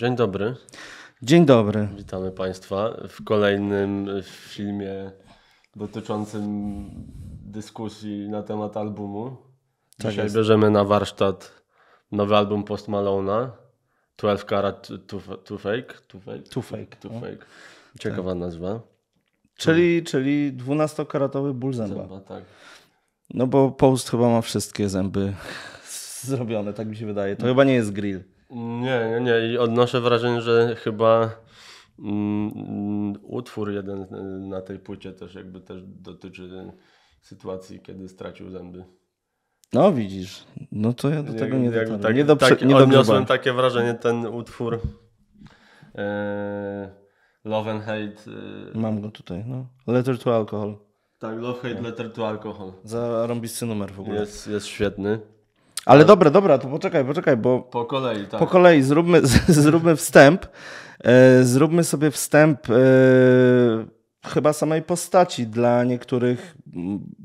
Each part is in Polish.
Dzień dobry. Dzień dobry. Witamy Państwa w kolejnym filmie dotyczącym dyskusji na temat albumu. Tak Dzisiaj jest. bierzemy na warsztat nowy album Post Malona, 12 Karat to, to Fake. To Fake. To Fake. To no. fake. Tak. Ciekawa tak. nazwa. Czyli, czyli 12-karatowy ból zęba. zęba tak. No bo Post chyba ma wszystkie zęby zrobione, tak mi się wydaje. To no. chyba nie jest grill. Nie, nie, nie. I odnoszę wrażenie, że chyba mm, mm utwór jeden y, na tej płycie też jakby też dotyczy sytuacji, kiedy stracił zęby. No widzisz, no to ja do tego nie, tak- nie dotarłem. Tak, nie, do, tak, nie odniosłem takie wrażenie, ten utwór e, Love and Hate. E, Mam go tutaj, no. Letter to Alcohol. Tak, Love, Hate, tak. Letter to Alcohol. Za rąbisty numer w ogóle. Jest, jest świetny. Ale dobra, dobra, to poczekaj, poczekaj, bo. Po kolei, tak. Po kolei, zróbmy, zróbmy wstęp. E, zróbmy sobie wstęp e, chyba samej postaci. Dla niektórych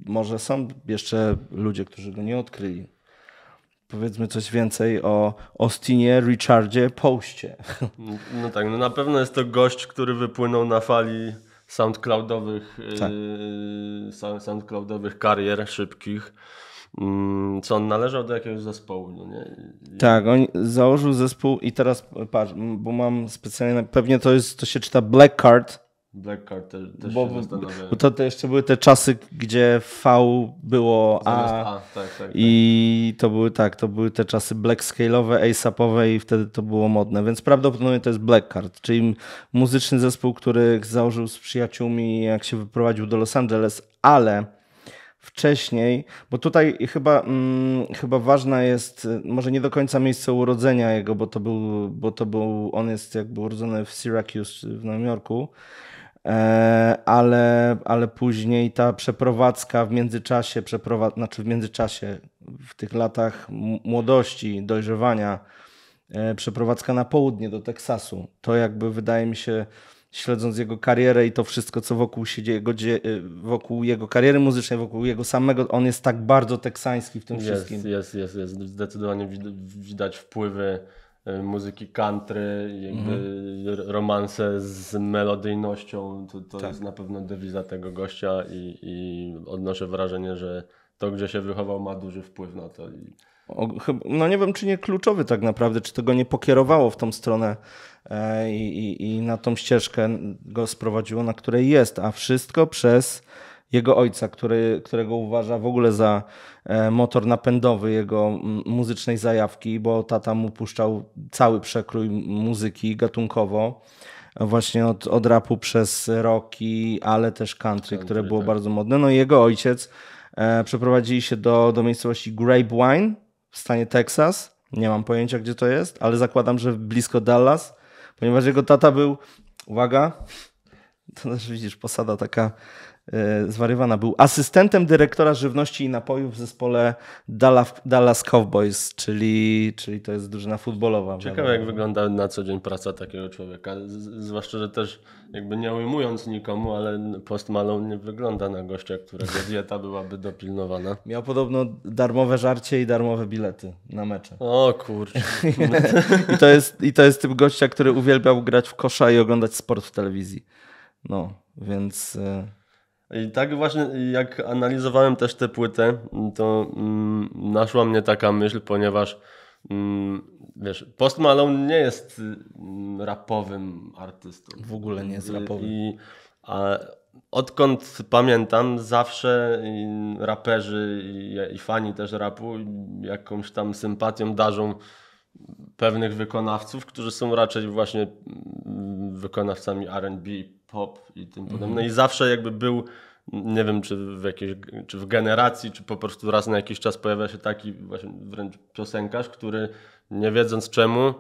może są jeszcze ludzie, którzy go nie odkryli. Powiedzmy coś więcej o Austinie, Richardzie, Poście. No tak, no na pewno jest to gość, który wypłynął na fali SoundCloudowych, tak. yy, SoundCloudowych karier szybkich Mm, co on należał do jakiegoś zespołu. No nie? Tak, on założył zespół i teraz patrz, bo mam specjalnie, pewnie to jest, to się czyta Black Card. Black Card też, też bo, bo to, to, jeszcze były te czasy, gdzie V było Zamiast A, A tak, tak, tak. i to były tak, to były te czasy black scale'owe, ASAP'owe i wtedy to było modne, więc prawdopodobnie to jest Black Card, czyli muzyczny zespół, który założył z przyjaciółmi jak się wyprowadził do Los Angeles, ale wcześniej, bo tutaj chyba, hmm, chyba ważna jest y, może nie do końca miejsce urodzenia jego, bo to był, bo to był on jest jakby urodzony w Syracuse w Nowym Jorku, e, ale, ale później ta przeprowadzka w międzyczasie, przeprowa znaczy w międzyczasie, w tych latach młodości, dojrzewania, e, przeprowadzka na południe do Teksasu, to jakby wydaje mi się śledząc jego karierę i to wszystko, co wokół się dzieje, y, wokół jego kariery muzycznej, wokół jego samego, on jest tak bardzo teksański w tym jest, wszystkim. Jest, jest, jest. Zdecydowanie widać wpływy y, muzyki country, jakby mhm. romanse z melodyjnością. To, to tak. jest na pewno dewiza tego gościa i, i odnoszę wrażenie, że to, gdzie się wychował, ma duży wpływ na to. I no nie wiem, czy nie kluczowy tak naprawdę, czy tego nie pokierowało w tą stronę e, i, i, i na tą ścieżkę go sprowadziło, na której jest, a wszystko przez jego ojca, który, którego uważa w ogóle za e, motor napędowy jego muzycznej zajawki, bo tata mu puszczał cały przekrój muzyki gatunkowo. Właśnie od, od rapu przez rocki, ale też country, country które było tak. bardzo modne. No i jego ojciec e, przeprowadzili się do, do miejscowości Grapevine, w stanie Texas. Nie mam pojęcia, gdzie to jest, ale zakładam, że blisko Dallas, ponieważ jego tata był, uwaga, to też widzisz, posada taka E, zwarywana był asystentem dyrektora żywności i napojów w zespole Dallas Cowboys, czyli, czyli to jest drużyna futbolowa. Ciekawe jak wygląda na co dzień praca takiego człowieka, zwłaszcza, że też jakby nie ujmując nikomu, ale post Malone nie wygląda na gościa, którego dieta byłaby dopilnowana. Miał podobno darmowe żarcie i darmowe bilety na mecze. O kurczę. I, to jest, I to jest typ gościa, który uwielbiał grać w kosza i oglądać sport w telewizji. No, więc... E, i tak właśnie jak analizowałem też tę płytę, to mm, naszła mnie taka myśl, ponieważ mm, wiesz, Post Malone nie jest mm, rapowym artystą. W ogóle nie jest rapowym. I, a, odkąd pamiętam, zawsze raperzy i, i fani też rapu jakąś tam sympatią darzą pewnych wykonawców, którzy są raczej właśnie mm, wykonawcami RB, pop i tym podobne. Mhm. No I zawsze jakby był, nie wiem, czy w, jakiejś, czy w generacji, czy po prostu raz na jakiś czas pojawia się taki właśnie wręcz piosenkarz, który nie wiedząc czemu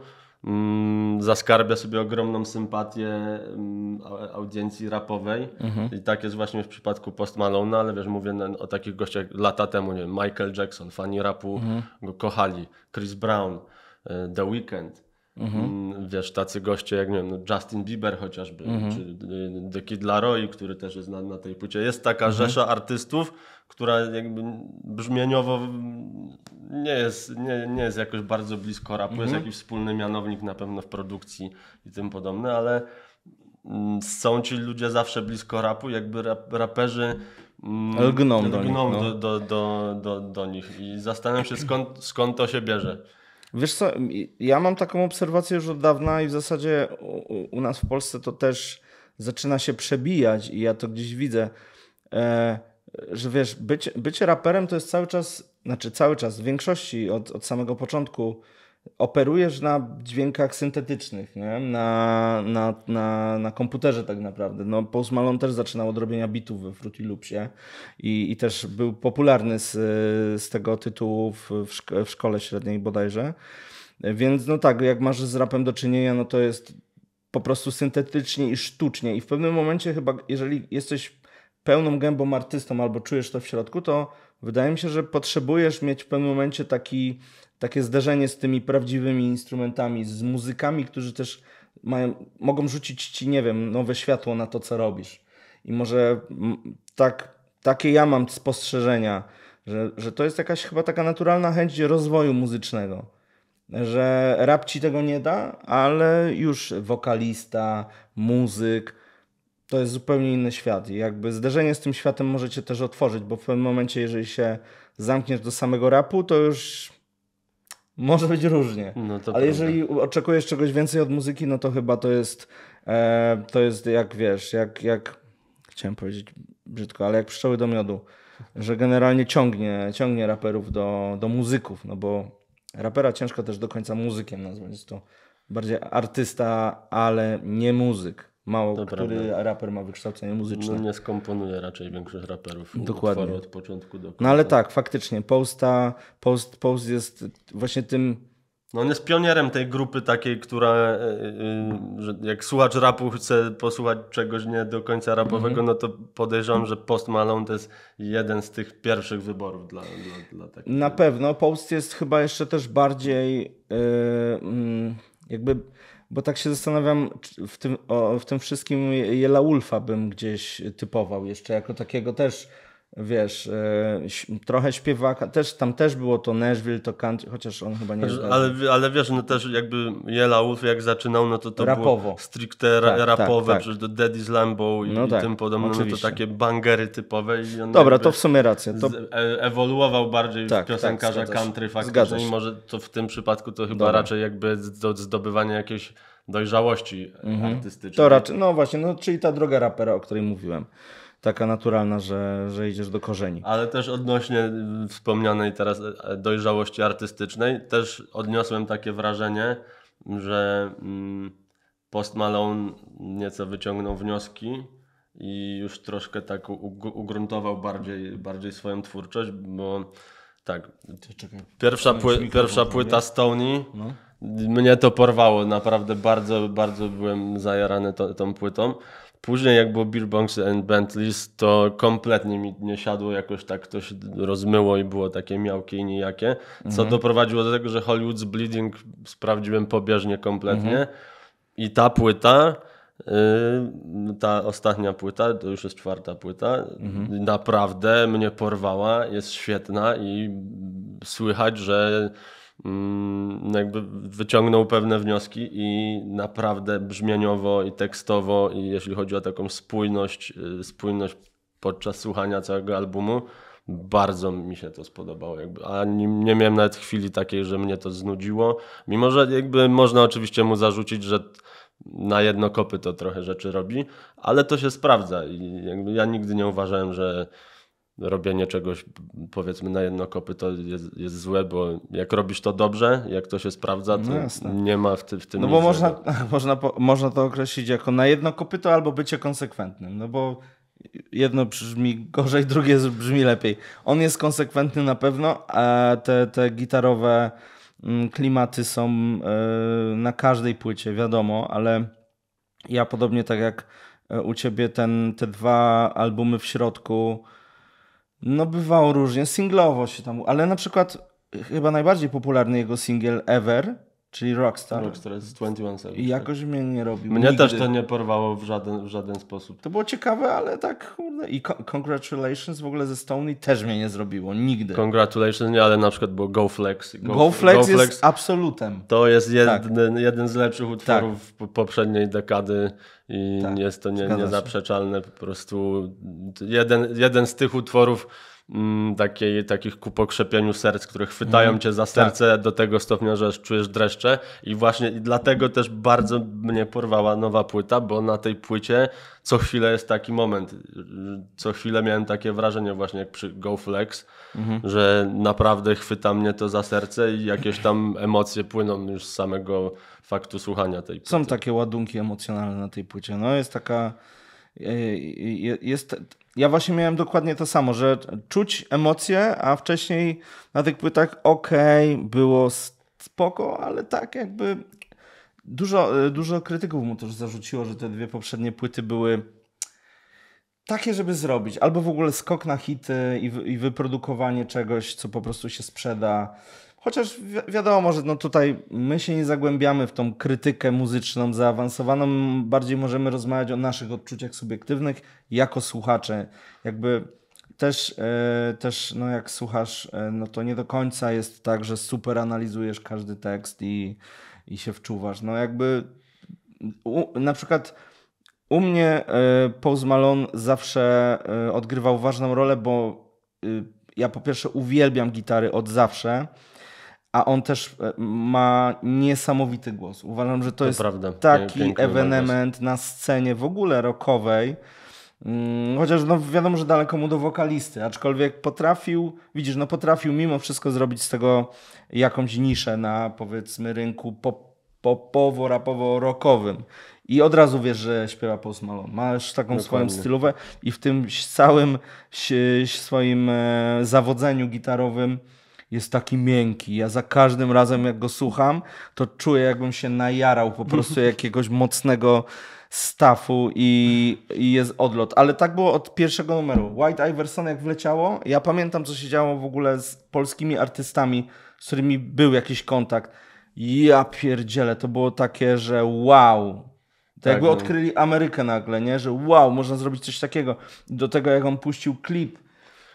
mm, zaskarbia sobie ogromną sympatię mm, audiencji rapowej. Mhm. I tak jest właśnie w przypadku Post Malone, ale wiesz, mówię o takich gościach lata temu, nie wiem, Michael Jackson, fani rapu mhm. go kochali, Chris Brown. The Weeknd. Mhm. Mm, wiesz, tacy goście jak nie wiem, no Justin Bieber chociażby, mhm. czy y, The Kid Laroi, który też jest na, na tej płycie. Jest taka mhm. rzesza artystów, która jakby brzmieniowo mm, nie jest, nie, nie jest jakoś bardzo blisko rapu, jest mhm. jakiś wspólny mianownik na pewno w produkcji i tym podobne, ale mm, są ci ludzie zawsze blisko rapu, jakby rap, raperzy lgną, do, lgną nich, do, no. do, do, do, do, nich i zastanawiam się skąd, skąd to się bierze. Wiesz co, ja mam taką obserwację już od dawna i w zasadzie u, u nas w Polsce to też zaczyna się przebijać i ja to gdzieś widzę, e, że wiesz, bycie, być raperem to jest cały czas, znaczy cały czas, w większości od, od samego początku operujesz na dźwiękach syntetycznych, nie? Na, na, na, na komputerze tak naprawdę. No, Post Malone też zaczynał od robienia bitów we Fruity Loopsie i, i też był popularny z, z tego tytułu w, w szkole średniej bodajże. Więc no tak, jak masz z rapem do czynienia, no to jest po prostu syntetycznie i sztucznie i w pewnym momencie chyba, jeżeli jesteś pełną gębą artystą albo czujesz to w środku, to wydaje mi się, że potrzebujesz mieć w pewnym momencie taki takie zderzenie z tymi prawdziwymi instrumentami, z muzykami, którzy też mają, mogą rzucić ci, nie wiem, nowe światło na to, co robisz. I może tak, takie ja mam spostrzeżenia, że, że to jest jakaś chyba taka naturalna chęć rozwoju muzycznego. Że rap ci tego nie da, ale już wokalista, muzyk, to jest zupełnie inny świat. I jakby zderzenie z tym światem możecie też otworzyć, bo w pewnym momencie, jeżeli się zamkniesz do samego rapu, to już może być różnie. No Ale prawda. jeżeli oczekujesz czegoś więcej od muzyki, no to chyba to jest, e, to jest jak wiesz, jak, jak chciałem powiedzieć brzydko, ale jak pszczoły do miodu, że generalnie ciągnie, ciągnie raperów do, do muzyków, no bo rapera ciężko też do końca muzykiem nazwać. Jest to bardziej artysta, ale nie muzyk. Mało to który prawda. raper ma wykształcenie muzyczne. No nie skomponuje raczej większych raperów. Dokładnie. Od początku do no, końca. No ale tak, faktycznie. Posta, post, post jest właśnie tym... No on jest pionierem tej grupy takiej, która yy, jak słuchacz rapu chce posłuchać czegoś nie do końca rapowego, mm -hmm. no to podejrzewam, że Post Malone to jest jeden z tych pierwszych wyborów dla, dla, dla Na pewno. Post jest chyba jeszcze też bardziej yy, jakby bo tak się zastanawiam, w tym, o, w tym wszystkim Jela Ulfa bym gdzieś typował jeszcze jako takiego też wiesz, e, trochę śpiewaka, też, tam też było to Nashville, to country, chociaż on chyba nie jest. Ale, ale wiesz, no też jakby Yellow jak zaczynał, no to to rapowo. było stricte tak, tak, rapowe, tak, tak. przecież Daddy's Lambo i, no tak, i tym podobne, oczywiście. no to takie bangery typowe. Dobra, to w sumie racja. To... E, ewoluował bardziej tak, w tak, piosenkarza tak, country faktycznie i może to w tym przypadku to chyba Dobra. raczej jakby do zdobywania jakiejś dojrzałości mhm. artystycznej. To raczej, no właśnie, no, czyli ta droga rapera, o której mówiłem taka naturalna, że, że idziesz do korzeni. Ale też odnośnie wspomnianej teraz dojrzałości artystycznej, też odniosłem takie wrażenie, że mm, Post Malone nieco wyciągnął wnioski i już troszkę tak ugruntował bardziej, bardziej swoją twórczość, bo tak, pierwsza, pły pierwsza płyta Stony no. mnie to porwało, naprawdę bardzo, bardzo byłem zajarany to, tą płytą. Później jak było Beerbongs and Bentleys, to kompletnie mi nie siadło, jakoś tak to się rozmyło i było takie miałkie i nijakie, co mhm. doprowadziło do tego, że Hollywood's Bleeding sprawdziłem pobieżnie kompletnie mhm. i ta płyta, Yy, ta ostatnia płyta, to już jest czwarta płyta, mhm. naprawdę mnie porwała, jest świetna i słychać, że Mm, jakby wyciągnął pewne wnioski i naprawdę brzmieniowo i tekstowo i jeśli chodzi o taką spójność, y, spójność podczas słuchania całego albumu, bardzo mi się to spodobało. Jakby. A nie, nie miałem nawet chwili takiej, że mnie to znudziło. Mimo, że jakby można oczywiście mu zarzucić, że na jedno kopy to trochę rzeczy robi, ale to się sprawdza i ja nigdy nie uważałem, że robienie czegoś powiedzmy na jedno kopy to jest, jest złe, bo jak robisz to dobrze, jak to się sprawdza, to no nie ma w, ty, w tym No bo można, można, można to określić jako na jedno to albo bycie konsekwentnym, no bo jedno brzmi gorzej, drugie brzmi lepiej. On jest konsekwentny na pewno, a te, te gitarowe mm, klimaty są e, na każdej płycie, wiadomo, ale ja podobnie tak jak e, u ciebie ten, te dwa albumy w środku no bywało różnie, singlowo się tam, ale na przykład chyba najbardziej popularny jego singiel Ever Czyli Rockstar. Rockstar z 21 Savage. I tak. jakoś mnie nie robił. Mnie nigdy. też to nie porwało w żaden, w żaden sposób. To było ciekawe, ale tak kurde. I Congratulations w ogóle ze Stoney też mnie nie zrobiło. Nigdy. Congratulations nie, ale na przykład było Go Flex. Go, Go, Flex, Go Flex jest Flex. absolutem. To jest jeden, tak. jeden z lepszych utworów tak. poprzedniej dekady i tak. jest to nie, niezaprzeczalne. Po prostu jeden, jeden z tych utworów Mm, takiej, takich ku pokrzepieniu serc, które chwytają mhm. cię za tak. serce tak. do tego stopnia, że czujesz dreszcze i właśnie i dlatego też bardzo mnie porwała nowa płyta, bo na tej płycie co chwilę jest taki moment. Co chwilę miałem takie wrażenie właśnie jak przy GoFlex, Flex, mhm. że naprawdę chwyta mnie to za serce i jakieś tam emocje płyną już z samego faktu słuchania tej płyty. Są takie ładunki emocjonalne na tej płycie. No jest taka e, e, e, jest ja właśnie miałem dokładnie to samo, że czuć emocje, a wcześniej na tych płytach okej, okay, było spoko, ale tak jakby dużo, e, dużo krytyków mu też zarzuciło, że te dwie poprzednie płyty były takie, żeby zrobić. Albo w ogóle skok na hity i, i wyprodukowanie czegoś, co po prostu się sprzeda. Chociaż wi wiadomo, że no tutaj my się nie zagłębiamy w tą krytykę muzyczną zaawansowaną, bardziej możemy rozmawiać o naszych odczuciach subiektywnych jako słuchacze. Jakby też, e, też no jak słuchasz, e, no to nie do końca jest tak, że super analizujesz każdy tekst i, i się wczuwasz. No jakby u, na przykład u mnie yy, Paul Malone zawsze odgrywał ważną rolę, bo y, ja po pierwsze uwielbiam gitary od zawsze a on też e, ma niesamowity głos. Uważam, że to, to jest prawda. taki evenement ewenement na scenie w ogóle rockowej. Mm, chociaż no wiadomo, że daleko mu do wokalisty, aczkolwiek potrafił, widzisz, no potrafił mimo wszystko zrobić z tego jakąś niszę na powiedzmy rynku pop, popowo, rapowo, rockowym. I od razu wiesz, że śpiewa Post Malone. Masz taką Dokładnie. swoją stylówę i w tym całym swoim e, zawodzeniu gitarowym jest taki miękki. Ja za każdym razem, jak go słucham, to czuję, jakbym się najarał po prostu jakiegoś mocnego stafu i, i, jest odlot. Ale tak było od pierwszego numeru. White Iverson jak wleciało, ja pamiętam, co się działo w ogóle z polskimi artystami, z którymi był jakiś kontakt. Ja pierdzielę, to było takie, że wow, to tak, jakby odkryli Amerykę nagle, nie? Że wow, można zrobić coś takiego. Do tego, jak on puścił klip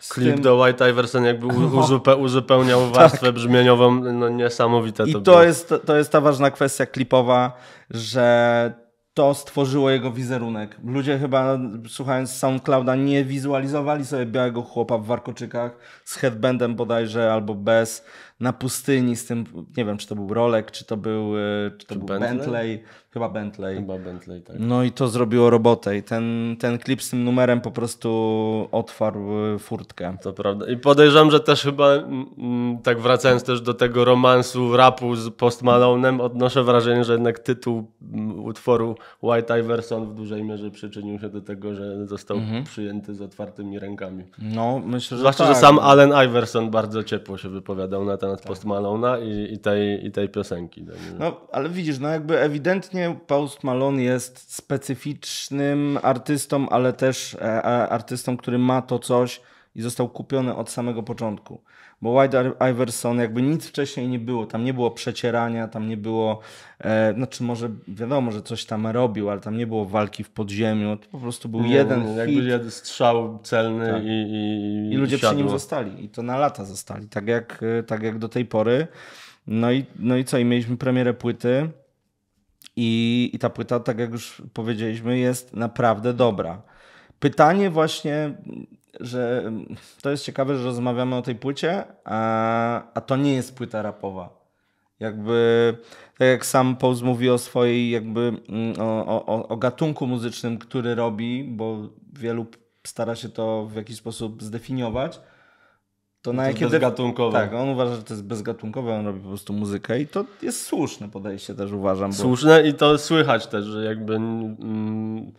Klip tym... do White Iverson jakby no. uzupe, uzupełniał warstwę tak. brzmieniową, no niesamowite I to I jest, to jest ta ważna kwestia klipowa, że to stworzyło jego wizerunek. Ludzie chyba, słuchając SoundClouda, nie wizualizowali sobie białego chłopa w warkoczykach z headbandem bodajże albo bez, na pustyni z tym, nie wiem, czy to był Rolek, czy to był, e, czy to czy był Bentley? Bentley Chyba Bentley. Chyba Bentley, tak. No i to zrobiło robotę i ten, ten klip z tym numerem po prostu otwarł y, furtkę. To prawda. I podejrzewam, że też chyba, mm, mm, tak wracając też do tego romansu rapu z Post Malone'em, odnoszę wrażenie, że jednak tytuł mm, utworu White Iverson w dużej mierze przyczynił się do tego, że został mhm. przyjęty z otwartymi rękami. No, myślę, że Zwłaszcza, tak. że sam Allen Iverson bardzo ciepło się wypowiadał na temat tak. Post Malone'a i, i, tej, i tej piosenki. No, ale widzisz, no jakby ewidentnie Paul Post Malone jest specyficznym artystą, ale też e, e, artystą, który ma to coś i został kupiony od samego początku. Bo White Iverson jakby nic wcześniej nie było, tam nie było przecierania, tam nie było, e, znaczy może wiadomo, że coś tam robił, ale tam nie było walki w podziemiu, to po prostu był nie, jeden hit, Jakby jeden strzał celny tak. i, i, i, ludzie siadło. przy nim zostali i to na lata zostali, tak jak, e, tak jak do tej pory. No i, no i co, i mieliśmy premierę płyty, i, I ta płyta, tak jak już powiedzieliśmy, jest naprawdę dobra. Pytanie właśnie, że to jest ciekawe, że rozmawiamy o tej płycie, a, a to nie jest płyta rapowa. Jakby, tak jak sam Pose mówi o swojej, jakby mm, o, o, o gatunku muzycznym, który robi, bo wielu stara się to w jakiś sposób zdefiniować, to na to jakie bezgatunkowe. Tak, on uważa, że to jest bezgatunkowe, on robi po prostu muzykę i to jest słuszne podejście też uważam. Bo... Słuszne i to słychać też, że jakby... Mm,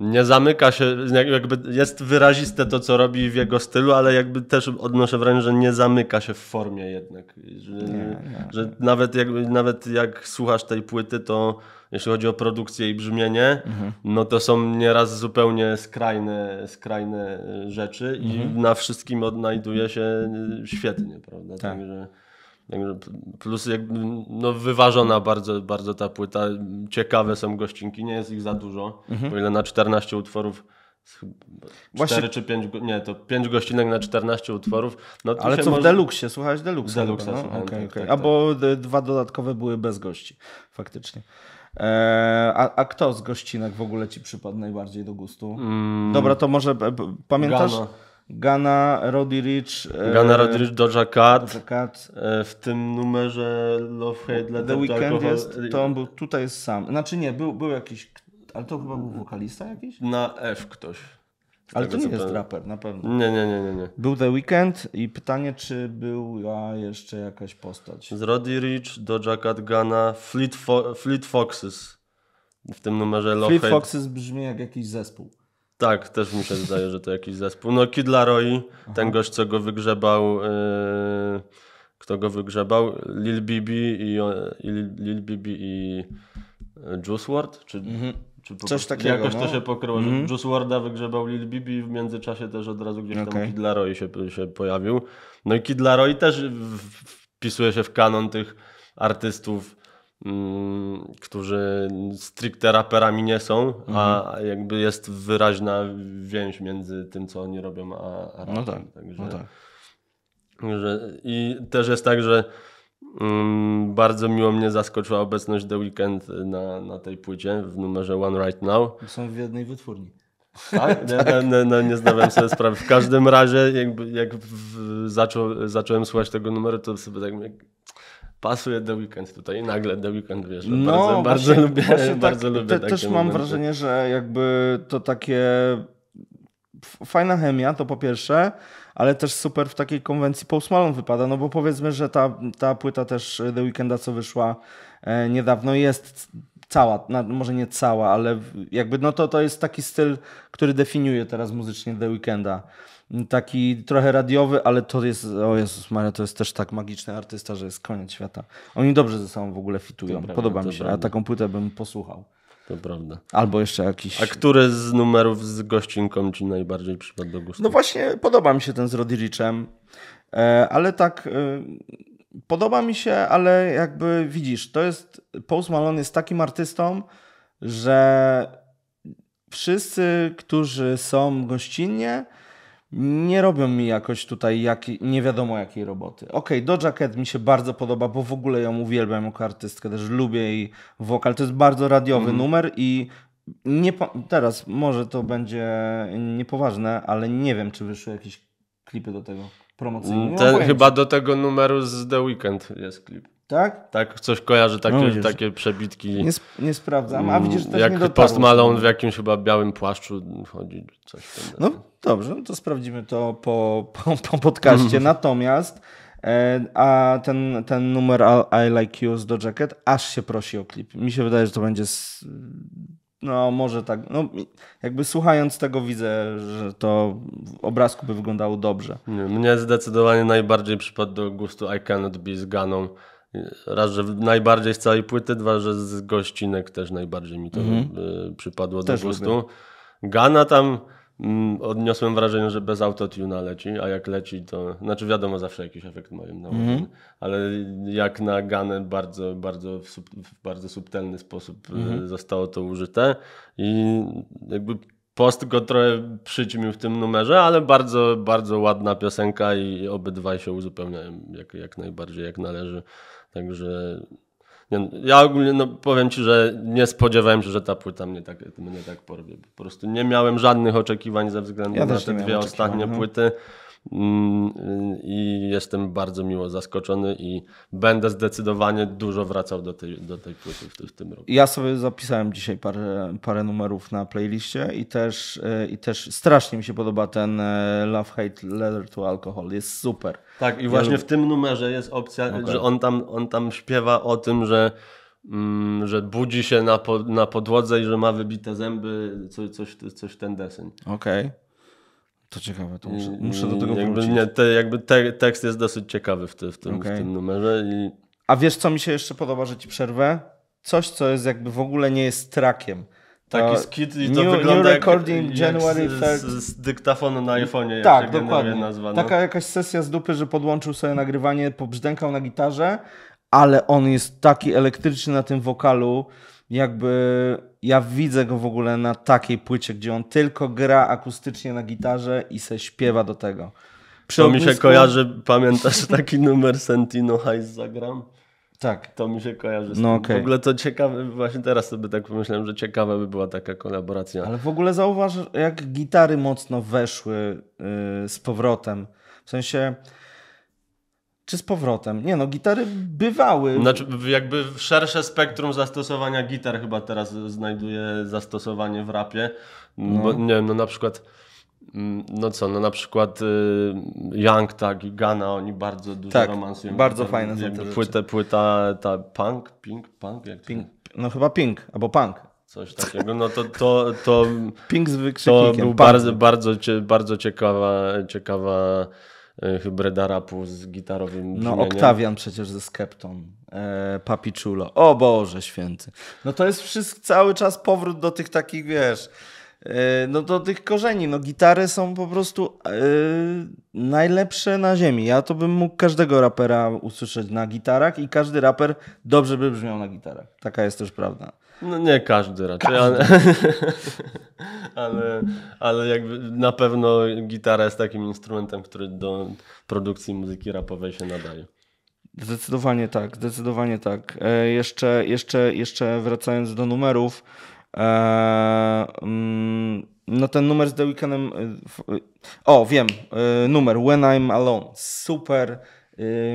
nie zamyka się, jakby jest wyraziste to, co robi w jego stylu, ale jakby też odnoszę wrażenie, że nie zamyka się w formie jednak. Że, nie, nie. że nawet, jakby, nawet jak słuchasz tej płyty, to jeśli chodzi o produkcję i brzmienie, mhm. no to są nieraz zupełnie skrajne, skrajne rzeczy i mhm. na wszystkim odnajduje się świetnie, prawda? Tak. Także, Plus jakby, no wyważona bardzo, bardzo ta płyta. Ciekawe są gościnki, nie jest ich za dużo. Mhm. Bo ile na 14 utworów 4 Właśnie... czy 5, nie, to 5 gościnek na 14 utworów. No Ale co może... w Deluxe, słuchałeś Deluxe? Deluxe no? słuchałem. Okay, tak, Tak, Albo tak. e, dwa dodatkowe były bez gości, faktycznie. Eee, a, a, kto z gościnek w ogóle ci przypadł najbardziej do gustu? Mm. Dobra, to może e, pamiętasz? Gano. Gana, Roddy Rich. E, Gana, Roddy Rich, Doja Cat. Doja Cat. E, w tym numerze Love Hate The, The Weeknd jest, to on był tutaj jest sam. Znaczy nie, był, był jakiś, ale to chyba był wokalista jakiś? Na F ktoś. Ale to nie jest pewnie. raper, na pewno. Nie, nie, nie, nie, nie. Był The Weekend i pytanie, czy była jeszcze jakaś postać. Z Roddy Rich, Doja Cat, Gana, Fleet, Fo Fleet Foxes. W tym numerze Love Fleet Hate. Foxes brzmi jak jakiś zespół. Tak, też mi się zdaje, że to jakiś zespół. No Kid Laroi, ten gość, co go wygrzebał, yy, kto go wygrzebał, Lil Bibi i, e, i Lil Bibi i e, Juice WRLD, czy, mhm. czy po, Coś takiego, Jakoś no. to się pokryło, że mhm. Juice WRLDa wygrzebał Lil Bibi i w międzyczasie też od razu gdzieś tam Kid Laroi się, się pojawił. No i Kid Laroi też wpisuje się w kanon tych artystów, Mm, którzy stricte raperami nie są, mhm. a jakby jest wyraźna więź między tym, co oni robią, a, a rapem. No tak, Także, no tak. Że, I też jest tak, że um, bardzo miło mnie zaskoczyła obecność The Weeknd na, na tej płycie w numerze One Right Now. Są w jednej wytwórni. Tak? tak. No, nie no, no, no, nie zdawałem sobie sprawy. W każdym razie, jakby, jak w, zacząłem słuchać tego numeru, to sobie tak pasuje The Weekend tutaj, nagle The Weekend, wiesz, no, bardzo, właśnie, bardzo lubię, bardzo lubię te, Też mam momenty. wrażenie, że jakby to takie fajna chemia, to po pierwsze, ale też super w takiej konwencji Post Malone wypada, no bo powiedzmy, że ta, ta płyta też The Weekenda, co wyszła e, niedawno, jest cała, może nie cała, ale jakby no to, to jest taki styl, który definiuje teraz muzycznie The Weekenda taki trochę radiowy, ale to jest, o Jezus Maria, to jest też tak magiczny artysta, że jest koniec świata. Oni dobrze ze sobą w ogóle fitują, podoba mi się, a taką płytę bym posłuchał. To prawda. Albo jeszcze jakiś... A który z numerów z gościnką ci najbardziej przypadł do gustu? No właśnie, podoba mi się ten z Rodirichem, e, ale tak... E, podoba mi się, ale jakby widzisz, to jest. Post Malone jest takim artystą, że wszyscy, którzy są gościnnie, nie robią mi jakoś tutaj nie wiadomo jakiej roboty. Okej, okay, Doja Cat mi się bardzo podoba, bo w ogóle ją uwielbiam jako artystkę, też lubię jej wokal. To jest bardzo radiowy mm. numer i nie, teraz może to będzie niepoważne, ale nie wiem, czy wyszły jakieś klipy do tego promocyjne. Mm, chyba do tego numeru z The Weekend jest klip. Tak? Tak, coś kojarzy, takie, no widzisz, takie przebitki. Nie, nie sprawdzam, a widzisz, że też Jak nie dotarło. Post Malone w jakimś chyba białym płaszczu chodzi, coś tam. No dobrze, no to sprawdzimy to po, po, po podcaście. Natomiast e, a ten, ten numer I Like You z Do Jacket aż się prosi o klip. Mi się wydaje, że to będzie z, no może tak, no jakby słuchając tego widzę, że to w obrazku by wyglądało dobrze. Nie, mnie zdecydowanie najbardziej przypadł do gustu I Cannot Be z Ganą. Raz, że najbardziej z całej płyty, dwa, że z gościnek też najbardziej mi to mm -hmm. przypadło też do gustu. Gana tam mm, odniosłem wrażenie, że bez autotuna leci, a jak leci to, znaczy wiadomo zawsze jakiś efekt moim nałożony, mm -hmm. ale jak na Ganę bardzo, bardzo w, sub, w bardzo subtelny sposób -hmm. zostało to użyte i jakby Post go trochę przyćmił w tym numerze, ale bardzo, bardzo ładna piosenka i obydwaj się uzupełniają jak, jak najbardziej, jak należy. Także ja ogólnie no, powiem Ci, że nie spodziewałem się, że ta płyta mnie tak, mnie tak porwie. Po prostu nie miałem żadnych oczekiwań ze względu ja na te dwie ostatnie no. płyty. Mm, y, i jestem bardzo miło zaskoczony i będę zdecydowanie dużo wracał do tej, do tej płyty w, tym roku. Ja sobie zapisałem dzisiaj parę, parę numerów na playliście i też, y, i też strasznie mi się podoba ten e, Love Hate Letter to Alcohol, jest super. Tak i właśnie w tym numerze jest opcja, okay. że on tam, on tam śpiewa o tym, że Mm, że budzi się na, po, na podłodze i że ma wybite zęby, coś coś, coś ten deseń. Okej. Okay. To ciekawe, to muszę, muszę do tego jakby, wrócić. Nie, te, jakby te, tekst jest dosyć ciekawy w, te, w, tym, okay. w tym numerze. I... A wiesz, co mi się jeszcze podoba, że ci przerwę? Coś, co jest jakby w ogóle nie jest trakiem. Taki skit i to new, wygląda new recording jak, January jak z, z, z dyktafonu na iPhone'ie. Tak, dokładnie. Nazwa, no. Taka jakaś sesja z dupy, że podłączył sobie nagrywanie, pobrzdękał na gitarze, ale on jest taki elektryczny na tym wokalu, jakby ja widzę go w ogóle na takiej płycie, gdzie on tylko gra akustycznie na gitarze i se śpiewa do tego. Przy to ognisku... mi się kojarzy, pamiętasz taki numer Sentino Heist zagram? Tak. To mi się kojarzy. Z no, okay. W ogóle to ciekawe, właśnie teraz sobie tak pomyślałem, że ciekawa by była taka kolaboracja. Ale w ogóle zauważ, jak gitary mocno weszły yy, z powrotem. W sensie czy z powrotem? Nie no, gitary bywały. Znaczy, jakby szersze spektrum zastosowania gitar chyba teraz znajduje zastosowanie w rapie. No. Bo, nie wiem, no na przykład mm, no co, no na przykład y, Young tak i Gana, oni bardzo dużo tak, romansują. bardzo gitar, fajne są te płyta, płyta ta punk, pink, punk? Jak pink, no chyba pink, albo punk. Coś takiego, no to, to, to, pink z to był bardzo, bardzo, bardzo ciekawa, ciekawa E, hybryda rapu z gitarowym No Oktawian przecież ze Skepton, e, Papi Chulo. O Boże święty. No to jest wszystko, cały czas powrót do tych takich, wiesz E, no do tych korzeni. No gitary są po prostu yy, najlepsze na ziemi. Ja to bym mógł każdego rapera usłyszeć na gitarach i każdy raper dobrze by brzmiał na gitarach. Taka jest też prawda. No nie każdy raczej, każdy. Ale, ale, jakby na pewno gitara jest takim instrumentem, który do produkcji muzyki rapowej się nadaje. Zdecydowanie tak, zdecydowanie tak. E, jeszcze, jeszcze, jeszcze wracając do numerów, E, mm, no ten numer z The Weekendem. Y, y, o, wiem, y, numer When I'm Alone. Super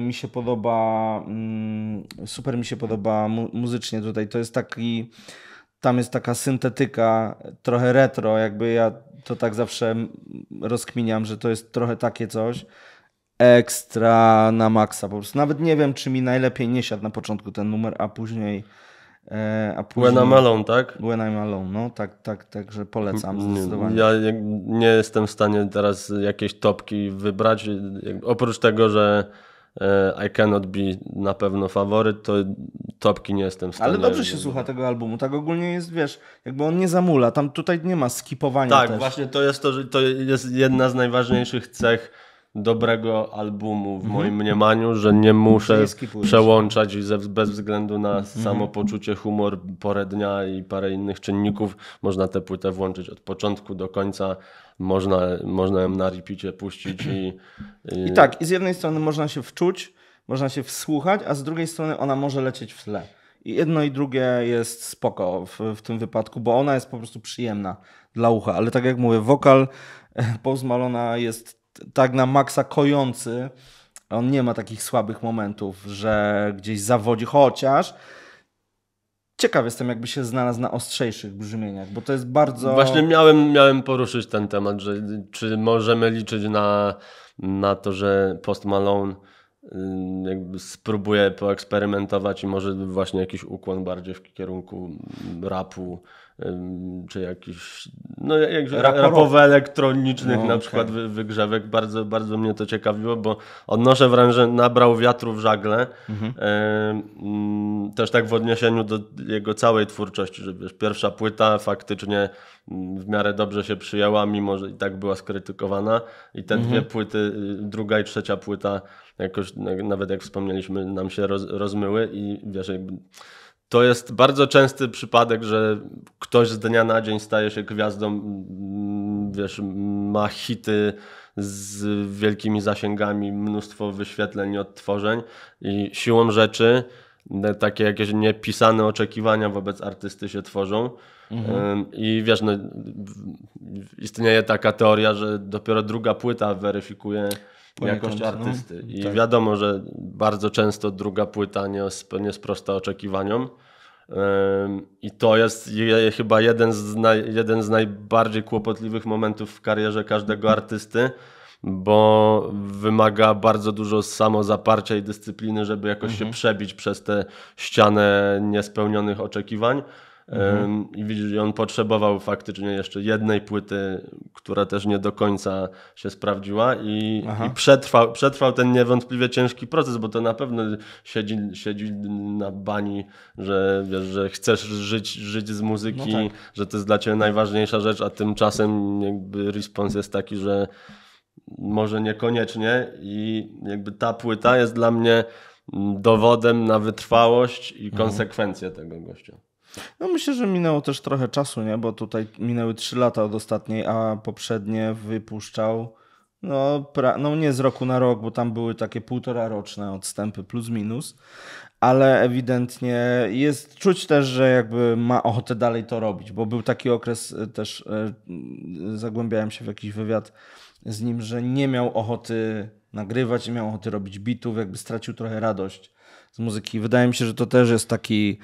mi się podoba. Mm, super mi się podoba muzycznie tutaj. To jest taki. Tam jest taka syntetyka, trochę retro, jakby ja to tak zawsze rozkminiam, że to jest trochę takie coś ekstra na maksa po prostu. Nawet nie wiem, czy mi najlepiej nie siadł na początku ten numer, a później E, a później, When I'm Alone, tak? When I'm Alone, no tak, tak, także polecam mm, mm, zdecydowanie. Ja nie jestem w stanie teraz jakiejś topki wybrać. Oprócz tego, że e, i Cannot Be na pewno faworyt, to topki nie jestem w stanie. Ale dobrze się słucha tego albumu, tak ogólnie jest, wiesz, jakby on nie zamula, tam tutaj nie ma skipowania Tak, też. właśnie to jest, to, że to jest jedna z najważniejszych cech dobrego albumu w mm -hmm. moim mniemaniu, że nie muszę przełączać bez względu na mm -hmm. samopoczucie, humor, porę dnia i parę innych czynników. Można tę płytę włączyć od początku do końca, można, można ją na repeacie puścić i, i... I tak, i z jednej strony można się wczuć, można się wsłuchać, a z drugiej strony ona może lecieć w tle. I jedno i drugie jest spoko w, w tym wypadku, bo ona jest po prostu przyjemna dla ucha, ale tak jak mówię, wokal e, pozmalona jest tak na maksa kojący. On nie ma takich słabych momentów, że gdzieś zawodzi, chociaż ciekaw jestem, jakby się znalazł na ostrzejszych brzmieniach, bo to jest bardzo. Właśnie miałem, miałem poruszyć ten temat, że czy możemy liczyć na, na to, że Post Malone y, jakby spróbuje poeksperymentować i może właśnie jakiś ukłon bardziej w kierunku rapu czy jakichś no, elektronicznych no, na przykład wygrzewek. Bardzo, bardzo mnie to ciekawiło, bo odnoszę wrażenie, nabrał wiatru w żagle. Mhm. E, też tak w odniesieniu do jego całej twórczości, że wiesz, pierwsza płyta faktycznie mm, w miarę dobrze się przyjęła, mimo że i tak była skrytykowana. I te mhm. dwie płyty, y, druga i trzecia płyta jakoś nawet jak wspomnieliśmy, nam się roz, rozmyły i wiesz, jakby to jest bardzo częsty przypadek, że ktoś z dnia na dzień staje się gwiazdą, wiesz, ma hity z wielkimi zasięgami, mnóstwo wyświetleń i odtworzeń i siłą rzeczy e, takie jakieś niepisane oczekiwania wobec artysty się tworzą. Mhm. I wiesz, no, istnieje taka teoria, że dopiero druga płyta weryfikuje Pamiętam, jakość no. artysty. No, I tak. wiadomo, że bardzo często druga płyta nie, nie sprosta oczekiwaniom. I to jest chyba jeden z, naj, jeden z najbardziej kłopotliwych momentów w karierze każdego artysty, bo wymaga bardzo dużo samozaparcia i dyscypliny, żeby jakoś mhm. się przebić przez tę ścianę niespełnionych oczekiwań. Mhm. I widzisz, on potrzebował faktycznie jeszcze jednej płyty, która też nie do końca się sprawdziła i, i przetrwał, przetrwał, ten niewątpliwie ciężki proces, bo to na pewno siedzi, siedzi na bani, że wiesz, że chcesz żyć, żyć z muzyki, no tak. że to jest dla ciebie najważniejsza rzecz, a tymczasem jakby respons jest taki, że może niekoniecznie i jakby ta płyta jest dla mnie dowodem na wytrwałość i mhm. konsekwencje mhm. tego gościa. No myślę, że minęło też trochę czasu, nie? Bo tutaj minęły 3 lata od ostatniej, a poprzednie wypuszczał no, pra, no nie z roku na rok, bo tam były takie półtora roczne odstępy plus minus, ale ewidentnie jest czuć też, że jakby ma ochotę dalej to robić, bo był taki okres e, też e, zagłębiałem się w jakiś wywiad z nim, że nie miał ochoty nagrywać, nie miał ochoty robić bitów, jakby stracił trochę radość z muzyki. Wydaje mi się, że to też jest taki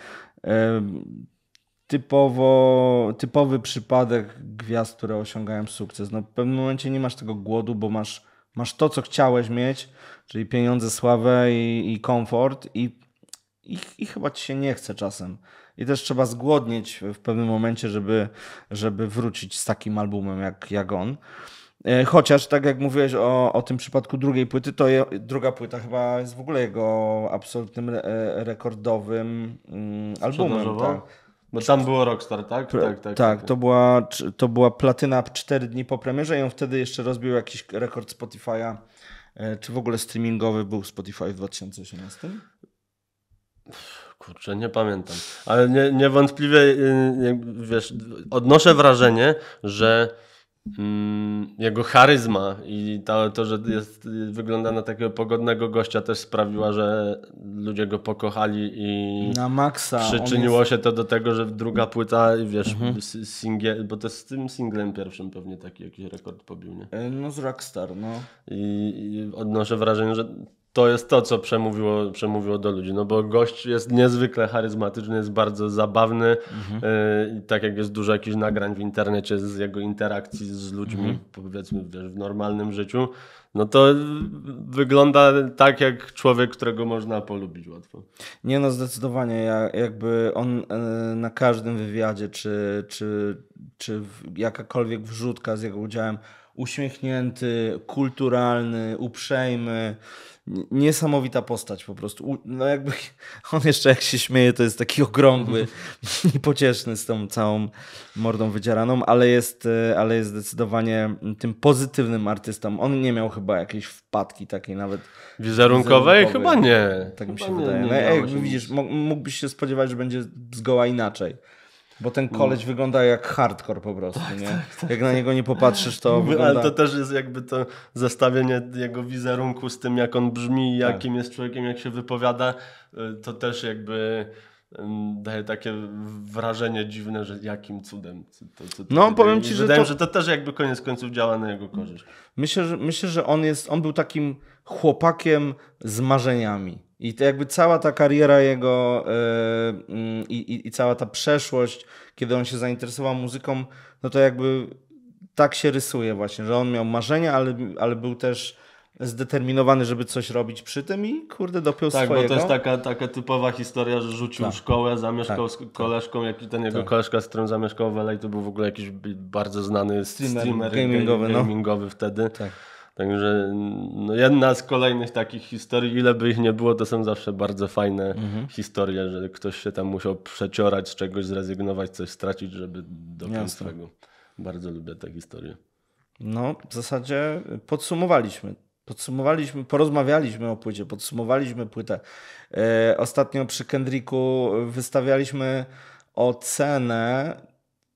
typowo, typowy przypadek gwiazd, które osiągają sukces. No, w pewnym momencie nie masz tego głodu, bo masz, masz to, co chciałeś mieć, czyli pieniądze, sławę i, i komfort, i, i, i chyba ci się nie chce czasem. I też trzeba zgłodnieć w pewnym momencie, żeby, żeby wrócić z takim albumem jak, jak on. E, chociaż, tak jak mówiłeś o, o tym przypadku drugiej płyty, to je, druga płyta chyba jest w ogóle jego absolutnym re, rekordowym mm, albumem. Tak. Bo tam było Rockstar, tak? tak, tak, tak, tak, To, była, to była platyna 4 dni po premierze i on wtedy jeszcze rozbił jakiś rekord Spotify'a. E, czy w ogóle streamingowy był Spotify w 2018? Kurczę, nie pamiętam. Ale nie, niewątpliwie, y, wiesz, odnoszę wrażenie, że Mm, jego charyzma i to, to że jest, wygląda na takiego pogodnego gościa też sprawiła, że ludzie go pokochali i na maksa. przyczyniło jest... się to do tego, że druga płyta, wiesz, mhm. singiel, bo to z tym singlem pierwszym pewnie taki jakiś rekord pobił, nie? E, no z Rockstar, no. I, i odnoszę wrażenie, że to jest to, co przemówiło, przemówiło do ludzi, no bo gość jest niezwykle charyzmatyczny, jest bardzo zabawny mhm. E, tak jak jest dużo jakichś nagrań w internecie z jego interakcji z ludźmi, mhm. powiedzmy wiesz, w normalnym życiu, no to wygląda tak jak człowiek, którego można polubić łatwo. Nie no, zdecydowanie. Ja, jakby on e, na każdym wywiadzie, czy, czy, czy jakakolwiek wrzutka z jego udziałem, uśmiechnięty, kulturalny, uprzejmy, niesamowita postać po prostu. No jakby on jeszcze jak się śmieje, to jest taki ogromny i pocieszny z tą całą mordą wydzieraną, ale jest, e, ale jest zdecydowanie mm, tym pozytywnym artystą. On nie miał chyba jakiejś wpadki takiej nawet wizerunkowej? Chyba nie. Tak chyba mi się nie, wydaje. nie, jak no, e, widzisz, mógłbyś się spodziewać, że będzie zgoła inaczej. Bo ten no. koleś no. wygląda jak hardcore po prostu, tak, nie? Tak, tak. Jak na tak. niego nie popatrzysz, to wygląda... Ale to też jest jakby to zestawienie jego wizerunku z tym, jak on brzmi, tak. jakim jest człowiekiem, jak się wypowiada, y, to też jakby daje takie wrażenie dziwne, że jakim cudem. no powiem ci, że wydaje, to... że to też jakby koniec końców działa na jego korzyść. Myślę, że, myślę, że on jest, on był takim chłopakiem z marzeniami. I to jakby cała ta kariera jego yy, i, i cała ta przeszłość, kiedy on się zainteresował muzyką, no to jakby tak się rysuje właśnie, że on miał marzenia, ale, ale był też zdeterminowany, żeby coś robić przy tym i kurde dopiął tak, swojego. Tak, bo to jest taka, taka typowa historia, że rzucił tak. szkołę, zamieszkał tak. z koleżką, jakiś ten jego tak. koleżka, z którym zamieszkał w LA, to był w ogóle jakiś bardzo znany streamer, streamer gamingowy, gamingowy no. wtedy. Tak. Także no jedna z kolejnych takich historii, ile by ich nie było, to są zawsze bardzo fajne mhm. historie, że ktoś się tam musiał przeciorać z czegoś, zrezygnować, coś stracić, żeby dopiąć swego. Bardzo lubię te historie. No, w zasadzie podsumowaliśmy Podsumowaliśmy, porozmawialiśmy o płycie, podsumowaliśmy płytę. E, ostatnio przy Kendricku wystawialiśmy ocenę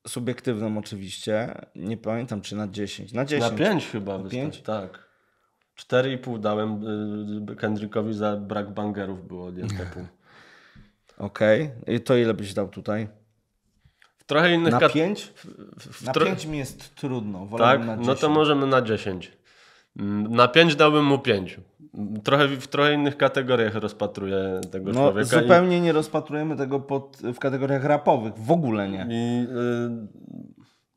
subiektywną oczywiście. Nie pamiętam czy na 10. Na 10. Na 5 chyba na 5? tak. 4,5 dałem y, y, Kendrickowi za brak bangerów było 1,5. Okej. Okay. I to ile byś dał tutaj? W trochę innych... Na 5? Kat... na 5 tro... mi jest trudno. Wolę tak? No to możemy na 10. Na 5 dałbym mu 5. Trochę w trochę innych kategoriach rozpatruję tego no, człowieka. Zupełnie i... nie rozpatrujemy tego pod, w kategoriach rapowych, w ogóle nie. I, y,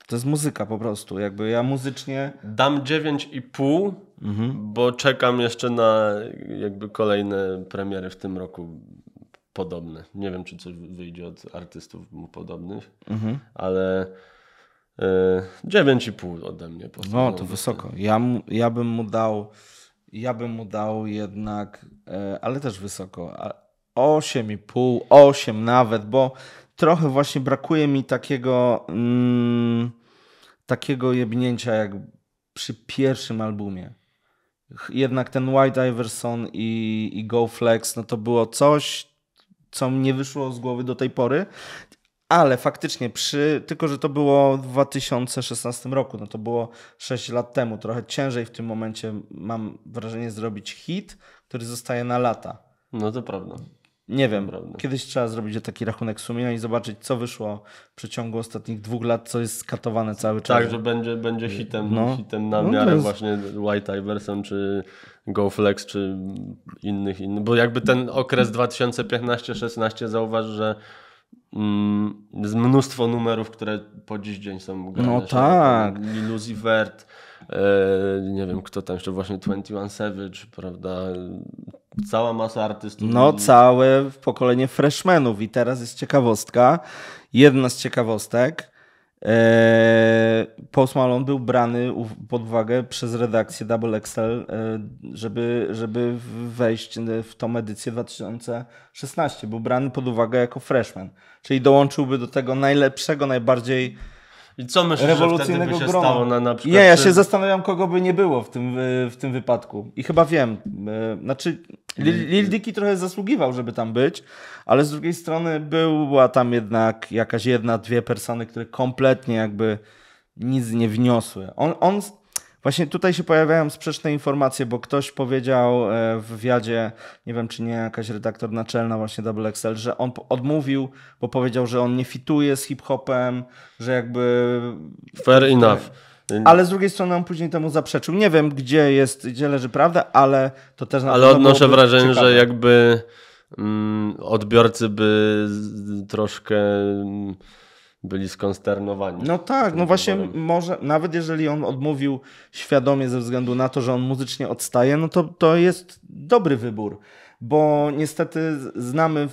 To jest muzyka po prostu, jakby ja muzycznie... Dam 9,5, mhm. bo czekam jeszcze na jakby kolejne premiery w tym roku podobne. Nie wiem, czy coś wyjdzie od artystów mu podobnych, mhm. ale... 9,5 e, ode mnie. No to wysoko. Ja, ja bym mu dał, ja bym mu dał jednak, e, ale też wysoko, 8,5, 8 nawet, bo trochę właśnie brakuje mi takiego mm, takiego jebnięcia jak przy pierwszym albumie. Jednak ten White Iverson i, i Go Flex, no to było coś, co nie wyszło z głowy do tej pory ale faktycznie przy, tylko że to było w 2016 roku, no to było 6 lat temu, trochę ciężej w tym momencie mam wrażenie zrobić hit, który zostaje na lata. No to prawda. Nie wiem, prawda. kiedyś trzeba zrobić taki rachunek sumienia i zobaczyć, co wyszło w przeciągu ostatnich dwóch lat, co jest skatowane cały czas. Tak, że będzie, będzie hitem, no. hitem na no miarę jest... właśnie White Iverson czy GoFlex czy innych, innych. Bo jakby ten okres 2015-16 zauważ, że Mm, z mnóstwo numerów, które po dziś dzień są grane. No tak. Liluzji Vert, e, nie wiem kto tam jeszcze, właśnie 21 Savage, prawda? Cała masa artystów. No całe pokolenie freshmenów i teraz jest ciekawostka. Jedna z ciekawostek Eee, Post Malone był brany pod uwagę przez redakcję Double Excel, e, żeby, żeby wejść w tą edycję 2016. Był brany pod uwagę jako freshman, czyli dołączyłby do tego najlepszego, najbardziej i co myślisz, rewolucyjnego że się groma. stało na, na przykład? Nie, ja się zastanawiam, kogo by nie było w tym, w tym wypadku. I chyba wiem. E, znaczy, Lil Dicky trochę zasługiwał, żeby tam być, ale z drugiej strony była tam jednak jakaś jedna, dwie persony, które kompletnie jakby nic nie wniosły. On, on Właśnie tutaj się pojawiają sprzeczne informacje, bo ktoś powiedział e, w wywiadzie, nie wiem czy nie jakaś redaktor naczelna właśnie Double XL, że on odmówił, bo powiedział, że on nie fituje z hip-hopem, że jakby... Fair enough. Ale z drugiej strony on później temu zaprzeczył. Nie wiem, gdzie jest, gdzie leży prawda, ale to też na Ale odnoszę wrażenie, ciekawe. że jakby mm, odbiorcy by troszkę mm, byli skonsternowani. No tak, no właśnie wyborem. może, nawet jeżeli on odmówił świadomie ze względu na to, że on muzycznie odstaje, no to to jest dobry wybór bo niestety znamy,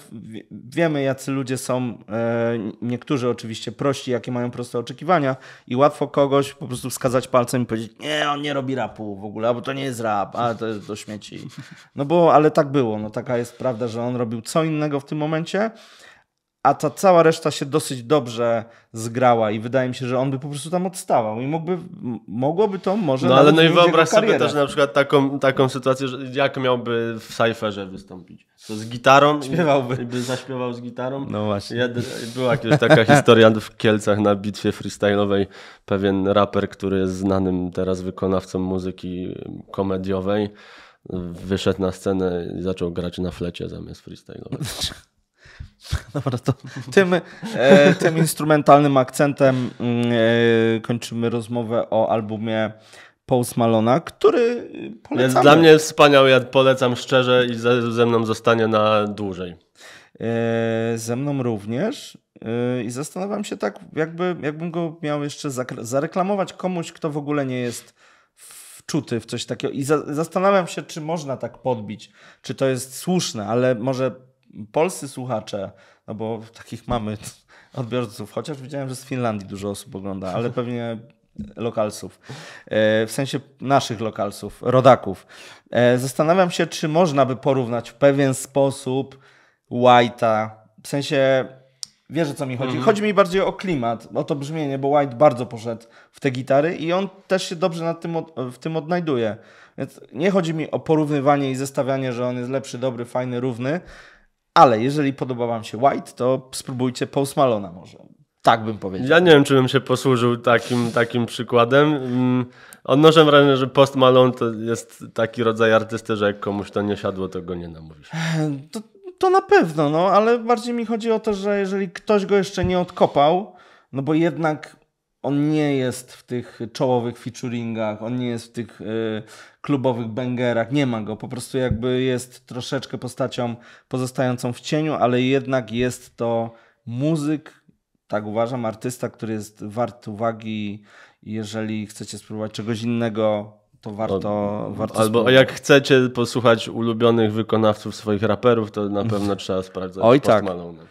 wiemy jacy ludzie są, e, niektórzy oczywiście prości, jakie mają proste oczekiwania i łatwo kogoś po prostu wskazać palcem i powiedzieć, nie, on nie robi rapu w ogóle, albo to nie jest rap, a to jest do śmieci. No bo, ale tak było, no taka jest prawda, że on robił co innego w tym momencie, a ta cała reszta się dosyć dobrze zgrała i wydaje mi się, że on by po prostu tam odstawał i mógłby, mogłoby to może... No ale no i wyobraź sobie też na przykład taką, taką sytuację, że jak miałby w Cypherze wystąpić. To z gitarą Śpiewałby. I by zaśpiewał z gitarą. No właśnie. Ja, była kiedyś taka historia w Kielcach na bitwie freestyle'owej. Pewien raper, który jest znanym teraz wykonawcą muzyki komediowej, wyszedł na scenę i zaczął grać na flecie zamiast freestyle'owej. Dobra, to tym, e, tym instrumentalnym akcentem mm, e, kończymy rozmowę o albumie Post Malona, który polecamy. Więc dla mnie jest wspaniały, ja polecam szczerze i ze, ze mną zostanie na dłużej. E, ze mną również. E, I zastanawiam się tak, jakby, jakbym go miał jeszcze zareklamować komuś, kto w ogóle nie jest wczuty w coś takiego. I za zastanawiam się, czy można tak podbić, czy to jest słuszne, ale może polscy słuchacze, no bo takich mamy odbiorców, chociaż widziałem, że z Finlandii dużo osób ogląda, ale pewnie lokalsów, e, w sensie naszych lokalsów, rodaków. E, zastanawiam się, czy można by porównać w pewien sposób White'a, w sensie Wiesz o co mi chodzi. Mm. Chodzi mi bardziej o klimat, o to brzmienie, bo White bardzo poszedł w te gitary i on też się dobrze nad tym w tym odnajduje. Więc nie chodzi mi o porównywanie i zestawianie, że on jest lepszy, dobry, fajny, równy, ale jeżeli podoba Wam się White, to spróbujcie Post Malona może. Tak bym powiedział. Ja nie wiem, czy bym się posłużył takim, takim przykładem. Mm, odnoszę wrażenie, że Post Malone to jest taki rodzaj artysty, że jak komuś to nie siadło, to go nie namówisz. To, to na pewno, no, ale bardziej mi chodzi o to, że jeżeli ktoś go jeszcze nie odkopał, no bo jednak on nie jest w tych czołowych featuringach, on nie jest w tych y, klubowych bangerach. Nie ma go. Po prostu jakby jest troszeczkę postacią pozostającą w cieniu, ale jednak jest to muzyk, tak uważam, artysta, który jest wart uwagi. Jeżeli chcecie spróbować czegoś innego, to warto. O, warto albo spróbować. jak chcecie posłuchać ulubionych wykonawców swoich raperów, to na pewno trzeba sprawdzać Oj, i tak. Malone.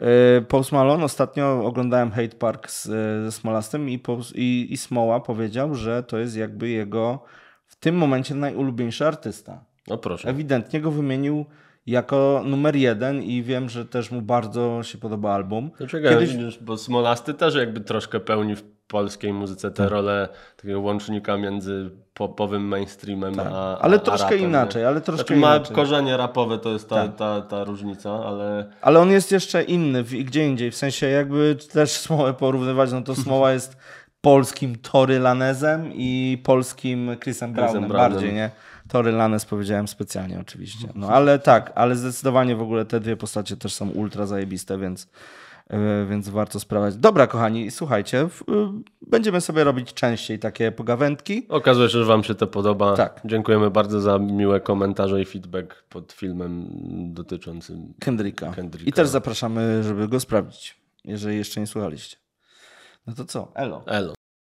E, Post Malone, ostatnio oglądałem Hate Park z, ze Smolastem i, i, i Smoła powiedział, że to jest jakby jego w tym momencie najulubieńszy artysta. No proszę. Ewidentnie go wymienił jako numer jeden i wiem, że też mu bardzo się podoba album. No czekaj, Kiedyś... bo Smolasty też jakby troszkę pełni w polskiej muzyce tę tak. rolę takiego łącznika między popowym mainstreamem tak. a, a Ale troszkę a rapem, inaczej, nie? ale troszkę znaczy, ma korzenie rapowe, to jest ta, tak. ta, ta, ta różnica, ale... Ale on jest jeszcze inny w, gdzie indziej, w sensie jakby też Smołę porównywać, no to Smoła jest polskim Tory Lanezem i polskim Chrisem Brownem bardziej, nie? Tory Lanez powiedziałem specjalnie oczywiście. No ale tak, ale zdecydowanie w ogóle te dwie postacie też są ultra zajebiste, więc e, więc warto sprawdzić. Dobra, kochani, słuchajcie, e, będziemy sobie robić częściej takie pogawędki. Okazuje się, że Wam się to podoba. Tak. Dziękujemy bardzo za miłe komentarze i feedback pod filmem dotyczącym Kendricka. Kendricka. I też zapraszamy, żeby go sprawdzić, jeżeli jeszcze nie słuchaliście. No to co? Elo. Elo.